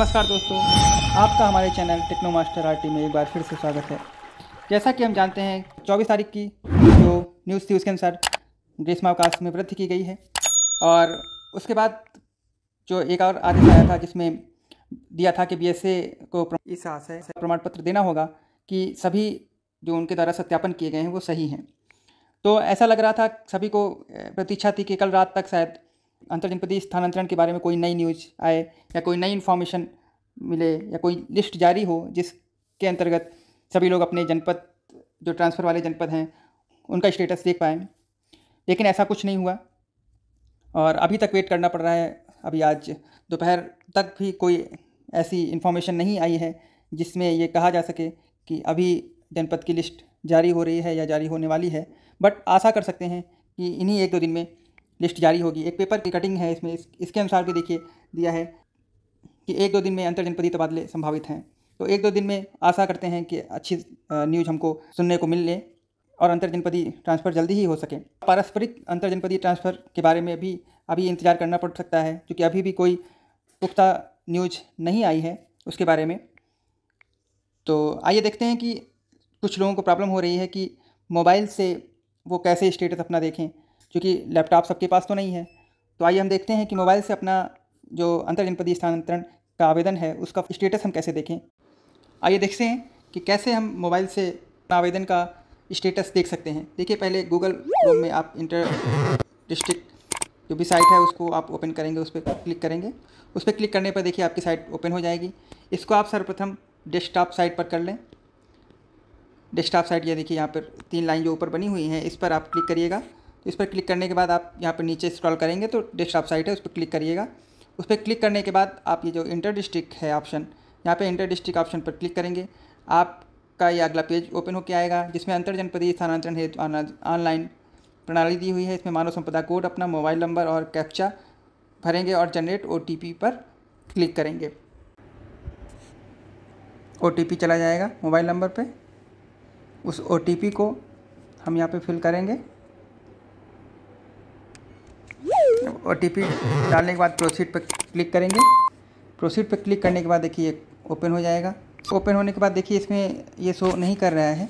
नमस्कार दोस्तों आपका हमारे चैनल टेक्नो मास्टर आर में एक बार फिर से स्वागत है जैसा कि हम जानते हैं 24 तारीख की जो न्यूज़ थी उसके अनुसार ग्रीष्मावकाश में वृद्धि की गई है और उसके बाद जो एक और आदेश आया था जिसमें दिया था कि बी को इस आशय से प्रमाण पत्र देना होगा कि सभी जो उनके द्वारा सत्यापन किए गए हैं वो सही हैं तो ऐसा लग रहा था सभी को प्रतीक्षा थी कि कल रात तक शायद अंतर्जनपदी स्थानांतरण के बारे में कोई नई न्यूज आए या कोई नई इन्फॉर्मेशन मिले या कोई लिस्ट जारी हो जिसके अंतर्गत सभी लोग अपने जनपद जो ट्रांसफ़र वाले जनपद हैं उनका स्टेटस देख पाएँ लेकिन ऐसा कुछ नहीं हुआ और अभी तक वेट करना पड़ रहा है अभी आज दोपहर तक भी कोई ऐसी इन्फॉर्मेशन नहीं आई है जिसमें ये कहा जा सके कि अभी जनपद की लिस्ट जारी हो रही है या जारी होने वाली है बट आशा कर सकते हैं कि इन्हीं एक दो दिन में लिस्ट जारी होगी एक पेपर की कटिंग है इसमें इस, इसके अनुसार भी देखिए दिया है कि एक दो दिन में अंतर्जनपदी तबादले संभावित हैं तो एक दो दिन में आशा करते हैं कि अच्छी न्यूज हमको सुनने को मिल ले और अंतर्जनपदी ट्रांसफ़र जल्दी ही हो सके पारस्परिक अंतर्जनपदी ट्रांसफ़र के बारे में भी अभी इंतज़ार करना पड़ सकता है क्योंकि अभी भी कोई पुख्ता न्यूज नहीं आई है उसके बारे में तो आइए देखते हैं कि कुछ लोगों को प्रॉब्लम हो रही है कि मोबाइल से वो कैसे स्टेटस अपना देखें क्योंकि लैपटॉप सबके पास तो नहीं है तो आइए हम देखते हैं कि मोबाइल से अपना जो अंतर जनपदीय स्थानांतरण का आवेदन है उसका स्टेटस हम कैसे देखें आइए देखते हैं कि कैसे हम मोबाइल से आवेदन का स्टेटस देख सकते हैं देखिए पहले गूगल क्रोम में आप इंटर डिस्ट्रिक्ट जो भी साइट है उसको आप ओपन करेंगे उस पर क्लिक करेंगे उस पर क्लिक करने पर देखिए आपकी साइट ओपन हो जाएगी इसको आप सर्वप्रथम डेस्कटॉप साइट पर कर लें डेस्कटॉप साइट ये देखिए यहाँ पर तीन लाइन जो ऊपर बनी हुई हैं इस पर आप क्लिक करिएगा तो इस पर क्लिक करने के बाद आप यहाँ पर नीचे स्क्रॉल करेंगे तो डेस्कटॉप साइट है उस पर क्लिक करिएगा उस पर क्लिक करने के बाद आप ये जो इंटर डिस्ट्रिक्ट है ऑप्शन यहाँ पे इंटर डिस्ट्रिक्ट ऑप्शन पर क्लिक करेंगे आपका ये अगला पेज ओपन होकर आएगा जिसमें अंतर जनपदीय स्थानांतरण हेतु ऑनलाइन प्रणाली दी हुई है इसमें मानव संपदा कोड अपना मोबाइल नंबर और कैप्चा भरेंगे और जनरेट ओ पर क्लिक करेंगे ओ चला जाएगा मोबाइल नंबर पर उस ओ को हम यहाँ पर फिल करेंगे ओ डालने के बाद प्रोसीड पर क्लिक करेंगे प्रोसीड पर क्लिक करने के बाद देखिए ओपन हो जाएगा ओपन होने के बाद देखिए इसमें ये शो नहीं कर रहा है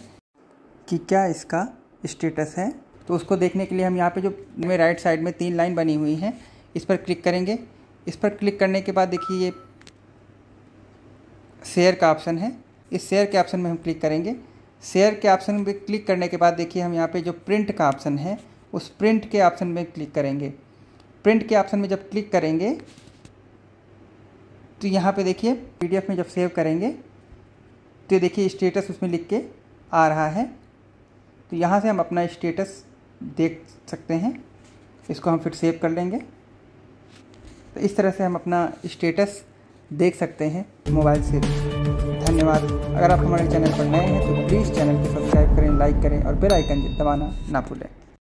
कि क्या इसका स्टेटस है तो उसको देखने के लिए हम यहाँ पे जो में राइट साइड में तीन लाइन बनी हुई है इस पर क्लिक करेंगे इस पर क्लिक करने के बाद देखिए ये शेयर का ऑप्शन है इस शेयर के ऑप्शन में हम क्लिक करेंगे शेयर के ऑप्शन में क्लिक करने के बाद देखिए हम यहाँ पे जो प्रिंट का ऑप्शन है उस प्रिंट के ऑप्शन में क्लिक करेंगे प्रिंट के ऑप्शन में जब क्लिक करेंगे तो यहाँ पे देखिए पीडीएफ में जब सेव करेंगे तो देखिए स्टेटस उसमें लिख के आ रहा है तो यहाँ से हम अपना स्टेटस देख सकते हैं इसको हम फिर सेव कर लेंगे तो इस तरह से हम अपना स्टेटस देख सकते हैं मोबाइल से धन्यवाद अगर आप हमारे चैनल पर नए हैं तो प्लीज़ चैनल को सब्सक्राइब करें लाइक करें और बेल आइकन दबाना ना भूलें